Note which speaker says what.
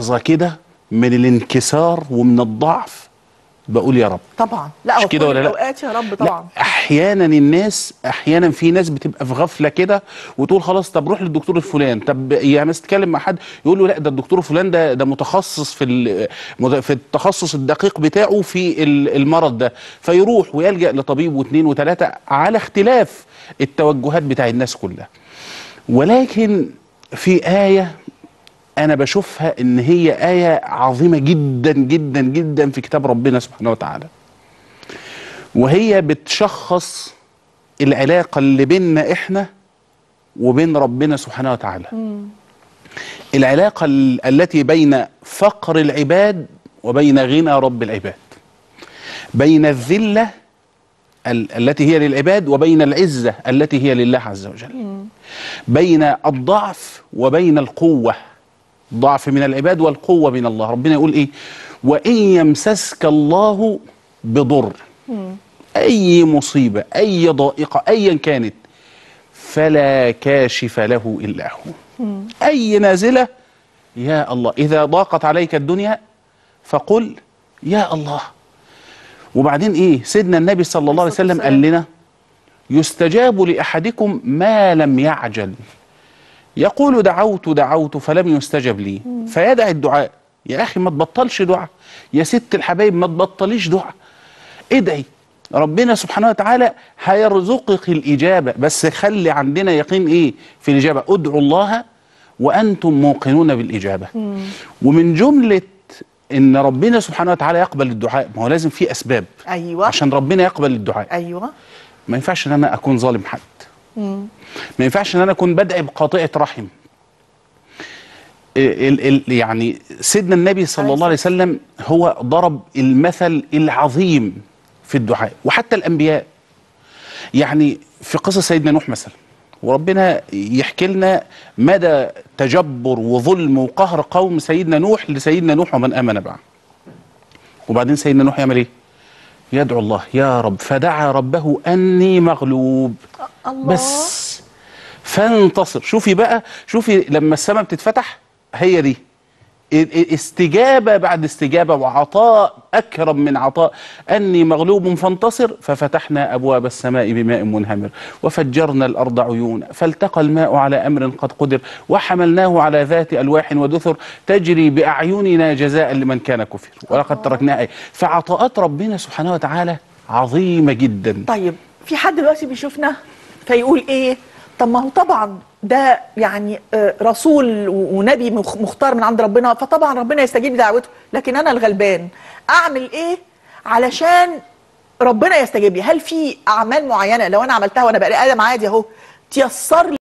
Speaker 1: لحظه كده من الانكسار ومن الضعف بقول يا رب طبعا لا مش كده ولا لا اوقات يا رب طبعا لا احيانا الناس احيانا في ناس بتبقى في غفله كده وتقول خلاص طب روح للدكتور الفلان طب يا يعني تتكلم مع حد يقول له لا ده الدكتور فلان ده ده متخصص في في التخصص الدقيق بتاعه في المرض ده فيروح ويلجا لطبيب واثنين وثلاثه على اختلاف التوجهات بتاع الناس كلها ولكن في ايه انا بشوفها ان هي ايه عظيمه جدا جدا جدا في كتاب ربنا سبحانه وتعالى وهي بتشخص العلاقه اللي بيننا احنا وبين ربنا سبحانه وتعالى مم. العلاقه التي بين فقر العباد وبين غنى رب العباد بين الذله التي هي للعباد وبين العزة التي هي لله عز وجل بين الضعف وبين القوة ضعف من العباد والقوة من الله ربنا يقول إيه وإن يمسسك الله بضر أي مصيبة أي ضائقة أيا كانت فلا كاشف له إلا هو أي نازلة يا الله إذا ضاقت عليك الدنيا فقل يا الله وبعدين إيه سيدنا النبي صلى الله عليه وسلم قال لنا يستجاب لأحدكم ما لم يعجل يقول دعوت دعوت فلم يستجب لي فيدع الدعاء يا أخي ما تبطلش دعاء يا ست الحبايب ما تبطليش دعاء ادعي ربنا سبحانه وتعالى هيرزقك الإجابة بس خلي عندنا يقين إيه في الإجابة ادعوا الله وأنتم موقنون بالإجابة ومن جملة إن ربنا سبحانه وتعالى يقبل الدعاء ما هو لازم في أسباب أيوة. عشان ربنا يقبل الدعاء أيوة. ما ينفعش إن أنا أكون ظالم حد ما ينفعش ان انا اكون بدعي بقاطعه رحم ال ال يعني سيدنا النبي صلى الله عليه وسلم هو ضرب المثل العظيم في الدعاء وحتى الانبياء يعني في قصه سيدنا نوح مثلا وربنا يحكي لنا مدى تجبر وظلم وقهر قوم سيدنا نوح لسيدنا نوح ومن امن بعد وبعدين سيدنا نوح يعمل ايه يدعو الله يا رب فدعا ربه أني مغلوب الله بس فانتصر شوفي بقى شوفي لما السماء بتتفتح هي دي استجابة بعد استجابة وعطاء أكرم من عطاء أني مغلوب فانتصر ففتحنا أبواب السماء بماء منهمر وفجرنا الأرض عيون فالتقى الماء على أمر قد قدر وحملناه على ذات ألواح ودثر تجري بأعيننا جزاء لمن كان كفر ولقد تركناه فعطاءات ربنا سبحانه وتعالى عظيمة جدا طيب في حد دلوقتي بيشوفنا فيقول إيه طب ما هو طبعا ده يعني آه، رسول ونبي مختار من عند ربنا فطبعا ربنا يستجيب دعوته لكن انا الغلبان اعمل ايه علشان ربنا يستجيب لي هل في اعمال معينه لو انا عملتها وانا بقى ادم عادي اهو تيسر لي